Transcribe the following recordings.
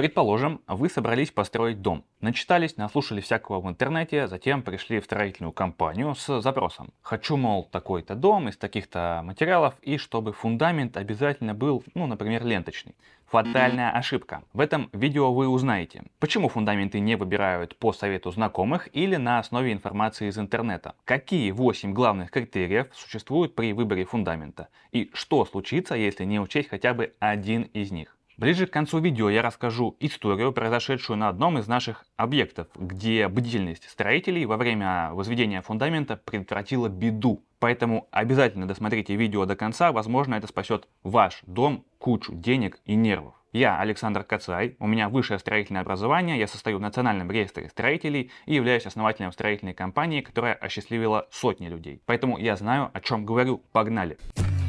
Предположим, вы собрались построить дом. Начитались, наслушали всякого в интернете, затем пришли в строительную компанию с запросом. Хочу, мол, такой-то дом из таких-то материалов и чтобы фундамент обязательно был, ну, например, ленточный. Фатальная ошибка. В этом видео вы узнаете, почему фундаменты не выбирают по совету знакомых или на основе информации из интернета, какие 8 главных критериев существуют при выборе фундамента и что случится, если не учесть хотя бы один из них. Ближе к концу видео я расскажу историю, произошедшую на одном из наших объектов, где бдительность строителей во время возведения фундамента предотвратила беду. Поэтому обязательно досмотрите видео до конца, возможно это спасет ваш дом кучу денег и нервов. Я Александр Кацай, у меня высшее строительное образование, я состою в Национальном реестре строителей и являюсь основателем строительной компании, которая осчастливила сотни людей. Поэтому я знаю, о чем говорю. Погнали! Погнали!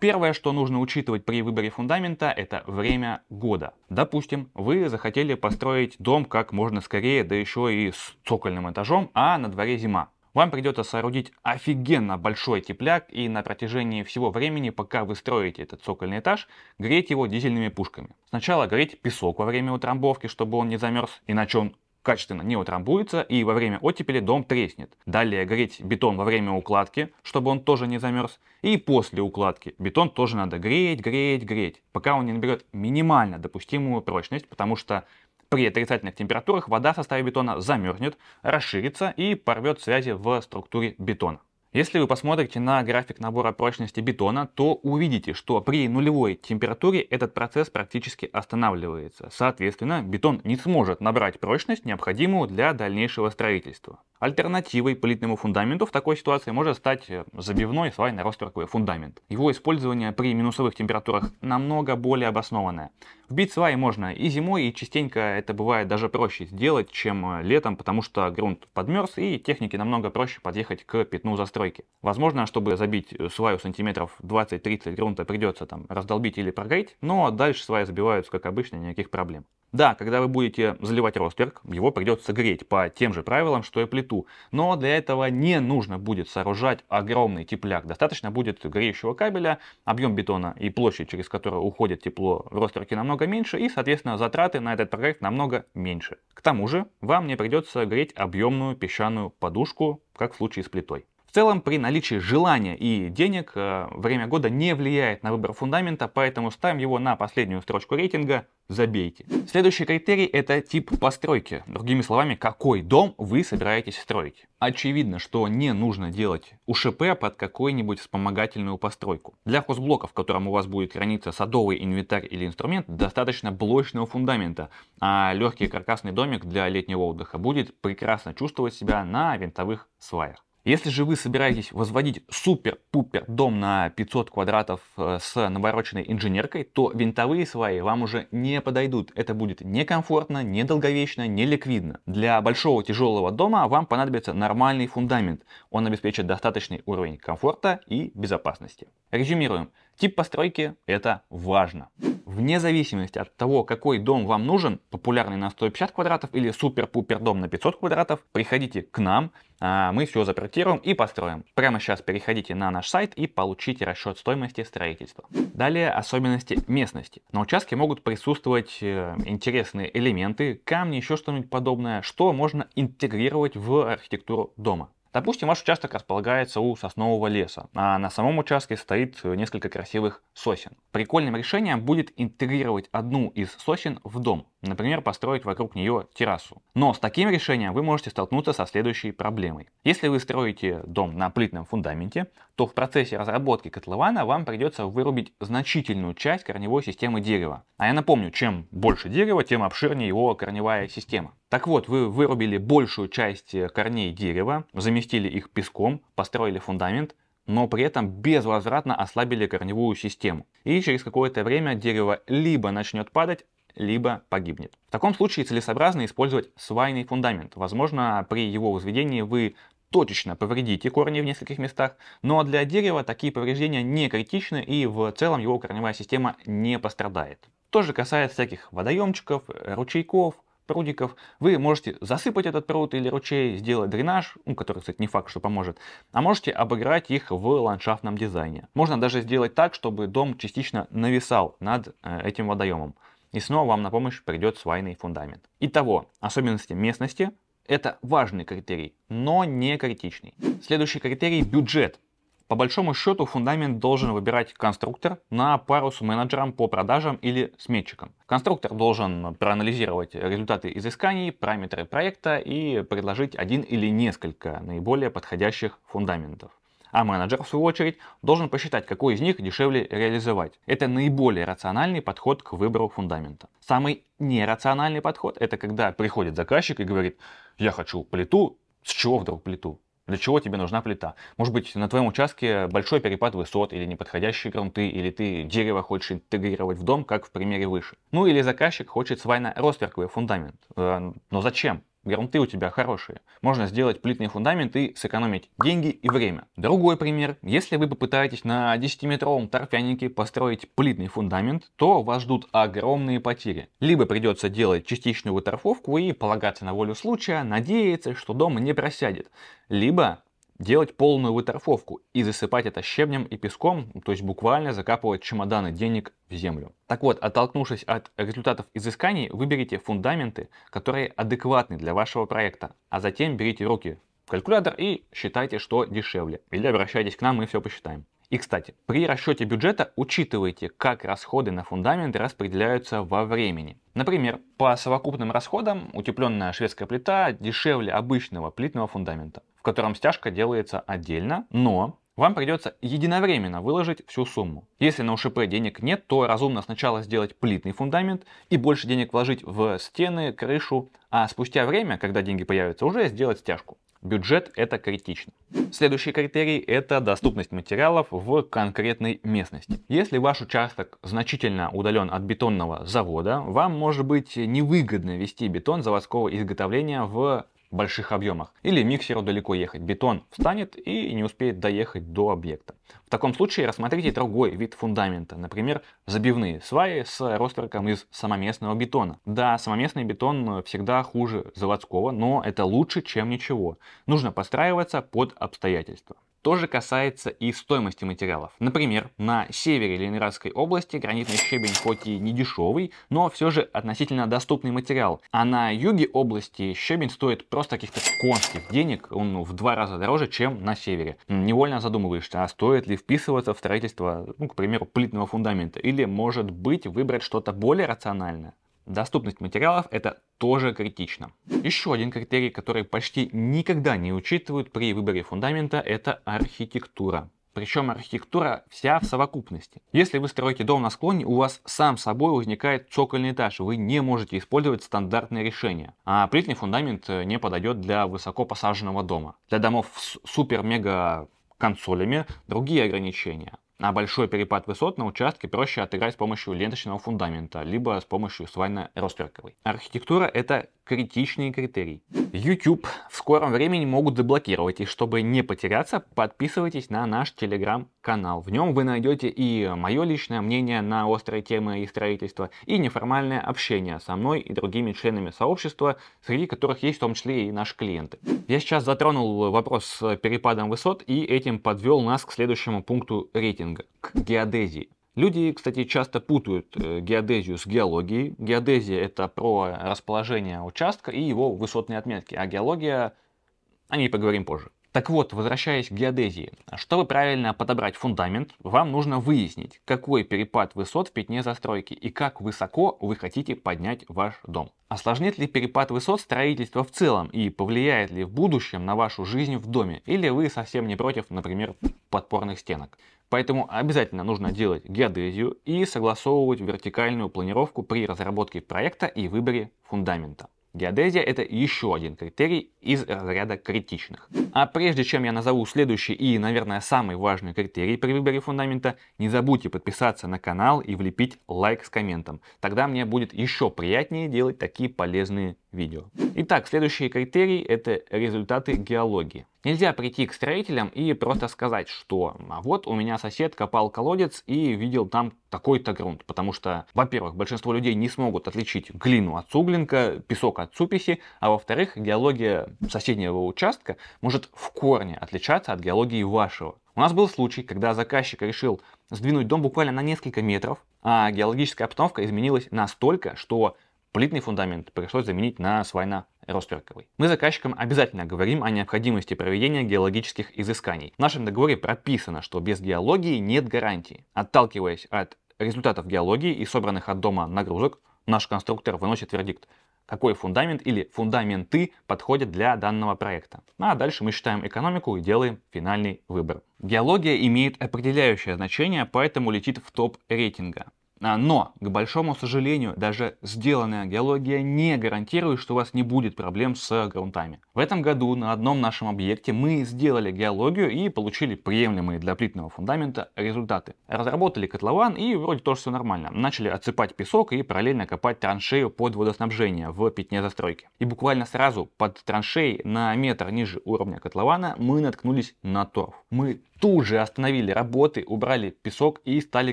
Первое, что нужно учитывать при выборе фундамента, это время года. Допустим, вы захотели построить дом как можно скорее, да еще и с цокольным этажом, а на дворе зима. Вам придется соорудить офигенно большой тепляк и на протяжении всего времени, пока вы строите этот цокольный этаж, греть его дизельными пушками. Сначала греть песок во время утрамбовки, чтобы он не замерз, иначе он качественно не утрамбуется и во время оттепели дом треснет. Далее греть бетон во время укладки, чтобы он тоже не замерз. И после укладки бетон тоже надо греть, греть, греть, пока он не наберет минимально допустимую прочность, потому что при отрицательных температурах вода в составе бетона замерзнет, расширится и порвет связи в структуре бетона. Если вы посмотрите на график набора прочности бетона, то увидите, что при нулевой температуре этот процесс практически останавливается. Соответственно, бетон не сможет набрать прочность, необходимую для дальнейшего строительства. Альтернативой плитному фундаменту в такой ситуации может стать э, забивной свайно-ростворковый фундамент. Его использование при минусовых температурах намного более обоснованное. Вбить сваи можно и зимой, и частенько это бывает даже проще сделать, чем э, летом, потому что грунт подмерз и технике намного проще подъехать к пятну застройки настройки. Возможно, чтобы забить э, сваю сантиметров 20-30 грунта придется там раздолбить или прогреть, но дальше сваи забиваются как обычно, никаких проблем. Да, когда вы будете заливать ростверк, его придется греть по тем же правилам, что и плиту. Но для этого не нужно будет сооружать огромный тепляк. Достаточно будет греющего кабеля, объем бетона и площадь, через которую уходит тепло в ростверке намного меньше, и, соответственно, затраты на этот проект намного меньше. К тому же, вам не придется греть объемную песчаную подушку, как в случае с плитой. В целом, при наличии желания и денег, э, время года не влияет на выбор фундамента, поэтому ставим его на последнюю строчку рейтинга «Забейте». Следующий критерий – это тип постройки. Другими словами, какой дом вы собираетесь строить. Очевидно, что не нужно делать УШП под какую-нибудь вспомогательную постройку. Для хозблока, в котором у вас будет храниться садовый инвентарь или инструмент, достаточно блочного фундамента, а легкий каркасный домик для летнего отдыха будет прекрасно чувствовать себя на винтовых сваях. Если же вы собираетесь возводить супер-пупер дом на 500 квадратов э, с навороченной инженеркой, то винтовые сваи вам уже не подойдут. Это будет некомфортно, недолговечно, неликвидно. Для большого тяжелого дома вам понадобится нормальный фундамент. Он обеспечит достаточный уровень комфорта и безопасности. Резюмируем. Тип постройки – это важно. Вне зависимости от того, какой дом вам нужен, популярный на 150 квадратов или супер-пупер дом на 500 квадратов, приходите к нам, а, мы все запроектируем и построим. Прямо сейчас переходите на наш сайт и получите расчет стоимости строительства. Далее особенности местности. На участке могут присутствовать э, интересные элементы, камни, еще что-нибудь подобное, что можно интегрировать в архитектуру дома. Допустим, ваш участок располагается у соснового леса, а на самом участке стоит э, несколько красивых сосен. Прикольным решением будет интегрировать одну из сосен в дом. Например, построить вокруг нее террасу. Но с таким решением вы можете столкнуться со следующей проблемой. Если вы строите дом на плитном фундаменте, то в процессе разработки котлована вам придется вырубить значительную часть корневой системы дерева. А я напомню, чем больше дерева, тем обширнее его корневая система. Так вот, вы вырубили большую часть э, корней дерева, заместили их песком, построили фундамент, но при этом безвозвратно ослабили корневую систему. И через какое-то время дерево либо начнет падать, либо погибнет. В таком случае целесообразно использовать свайный фундамент. Возможно, при его возведении вы точечно повредите корни в нескольких местах, но для дерева такие повреждения не критичны и в целом его корневая система не пострадает. То же касается всяких водоемчиков, ручейков, прудиков. Вы можете засыпать этот пруд или ручей, сделать дренаж, ну, который, кстати, не факт, что поможет, а можете обыграть их в ландшафтном дизайне. Можно даже сделать так, чтобы дом частично нависал над э, этим водоемом и снова вам на помощь придет свайный фундамент. Итого, особенности местности – это важный критерий, но не критичный. Следующий критерий – бюджет. По большому счету фундамент должен выбирать конструктор на пару с менеджером по продажам или сметчиком. Конструктор должен проанализировать результаты изысканий, параметры проекта и предложить один или несколько наиболее подходящих фундаментов а менеджер, в свою очередь, должен посчитать, какой из них дешевле реализовать. Это наиболее рациональный подход к выбору фундамента. Самый нерациональный подход – это когда приходит заказчик и говорит, я хочу плиту, с чего вдруг плиту? Для чего тебе нужна плита? Может быть, на твоем участке большой перепад высот или неподходящие грунты, или ты дерево хочешь интегрировать в дом, как в примере выше. Ну или заказчик хочет свайно-ростверковый фундамент. Э, но зачем? грунты у тебя хорошие. Можно сделать плитный фундамент и сэкономить деньги и время. Другой пример. Если вы попытаетесь на 10-метровом торфянике построить плитный фундамент, то вас ждут огромные потери. Либо придется делать частичную выторфовку и полагаться на волю случая, надеяться, что дом не просядет. Либо делать полную выторфовку и засыпать это щебнем и песком, то есть буквально закапывать чемоданы денег в землю. Так вот, оттолкнувшись от результатов изысканий, выберите фундаменты, которые адекватны для вашего проекта, а затем берите руки калькулятор и считайте, что дешевле. Или обращайтесь к нам, мы все посчитаем. И, кстати, при расчете бюджета учитывайте, как расходы на фундаменты распределяются во времени. Например, по совокупным расходам утепленная шведская плита дешевле обычного плитного фундамента в котором стяжка делается отдельно, но вам придется единовременно выложить всю сумму. Если на УШП денег нет, то разумно сначала сделать плитный фундамент и больше денег вложить в стены, крышу, а спустя время, когда деньги появятся, уже сделать стяжку. Бюджет – это критично. Следующий критерий – это доступность материалов в конкретной местности. Если ваш участок значительно удален от бетонного завода, вам может быть невыгодно вести бетон заводского изготовления в больших объемах. Или миксеру далеко ехать, бетон встанет и не успеет доехать до объекта. В таком случае рассмотрите другой вид фундамента, например, забивные сваи с ростроком из самоместного бетона. Да, самоместный бетон всегда хуже заводского, но это лучше, чем ничего. Нужно подстраиваться под обстоятельства тоже касается и стоимости материалов. Например, на севере Ленинградской области гранитный щебень хоть и не дешевый, но все же относительно доступный материал. А на юге области щебень стоит просто каких-то конских денег, он в два раза дороже, чем на севере. Невольно задумываешься, а стоит ли вписываться в строительство, ну, к примеру, плитного фундамента, или может быть выбрать что-то более рациональное. Доступность материалов это тоже критично. Еще один критерий, который почти никогда не учитывают при выборе фундамента, это архитектура. Причем архитектура вся в совокупности. Если вы строите дом на склоне, у вас сам собой возникает цокольный этаж, вы не можете использовать стандартные решения. А плитный фундамент э, не подойдет для высоко посаженного дома. Для домов с супер-мега консолями другие ограничения. А большой перепад высот на участке проще отыграть с помощью ленточного фундамента, либо с помощью свайно-ростверковой. Архитектура — это критичный критерий. YouTube в скором времени могут заблокировать, и чтобы не потеряться, подписывайтесь на наш телеграм-канал. В нем вы найдете и мое личное мнение на острые темы и строительства, и неформальное общение со мной и другими членами сообщества, среди которых есть в том числе и наши клиенты. Я сейчас затронул вопрос с перепадом высот и этим подвел нас к следующему пункту рейтинга сленга, к геодезии. Люди, кстати, часто путают э, геодезию с геологией. Геодезия – это про расположение участка и его высотные отметки, а геология – о ней поговорим позже. Так вот, возвращаясь к геодезии, чтобы правильно подобрать фундамент, вам нужно выяснить, какой перепад высот в пятне застройки и как высоко вы хотите поднять ваш дом. Осложнит ли перепад высот строительство в целом и повлияет ли в будущем на вашу жизнь в доме, или вы совсем не против, например, подпорных стенок. Поэтому обязательно нужно делать геодезию и согласовывать вертикальную планировку при разработке проекта и выборе фундамента. Геодезия это еще один критерий из разряда критичных. А прежде чем я назову следующий и, наверное, самый важный критерий при выборе фундамента, не забудьте подписаться на канал и влепить лайк с комментом. Тогда мне будет еще приятнее делать такие полезные видео. Итак, следующий критерий – это результаты геологии. Нельзя прийти к строителям и просто сказать, что а вот у меня сосед копал колодец и видел там такой-то грунт. Потому что, во-первых, большинство людей не смогут отличить глину от суглинка, песок от суписи, а во-вторых, геология соседнего участка может в корне отличаться от геологии вашего. У нас был случай, когда заказчик решил сдвинуть дом буквально на несколько метров, а геологическая обстановка изменилась настолько, что Плитный фундамент пришлось заменить на свайно ростверковый. Мы заказчикам обязательно говорим о необходимости проведения геологических изысканий. В нашем договоре прописано, что без геологии нет гарантии. Отталкиваясь от результатов геологии и собранных от дома нагрузок, наш конструктор выносит вердикт какой фундамент или фундаменты подходят для данного проекта. Ну, а дальше мы считаем экономику и делаем финальный выбор. Геология имеет определяющее значение, поэтому летит в топ рейтинга. А, но, к большому сожалению, даже сделанная геология не гарантирует, что у вас не будет проблем с э, грунтами. В этом году на одном нашем объекте мы сделали геологию и получили приемлемые для плитного фундамента результаты. Разработали котлован и вроде тоже все нормально. Начали отсыпать песок и параллельно копать траншею под водоснабжение в пятне застройки. И буквально сразу под траншеей на метр ниже уровня котлована мы наткнулись на торф. Мы тут же остановили работы, убрали песок и стали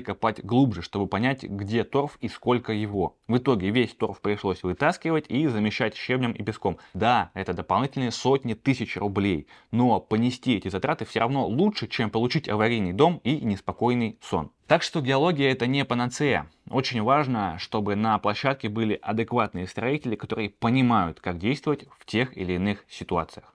копать глубже, чтобы понять, где торф и сколько его. В итоге весь торф пришлось вытаскивать и замещать щебнем и песком. Да, это дополнительные сотни тысяч рублей, но понести эти затраты все равно лучше, чем получить аварийный дом и неспокойный сон. Так что геология это не панацея. Очень важно, чтобы на площадке были адекватные строители, которые понимают, как действовать в тех или иных ситуациях.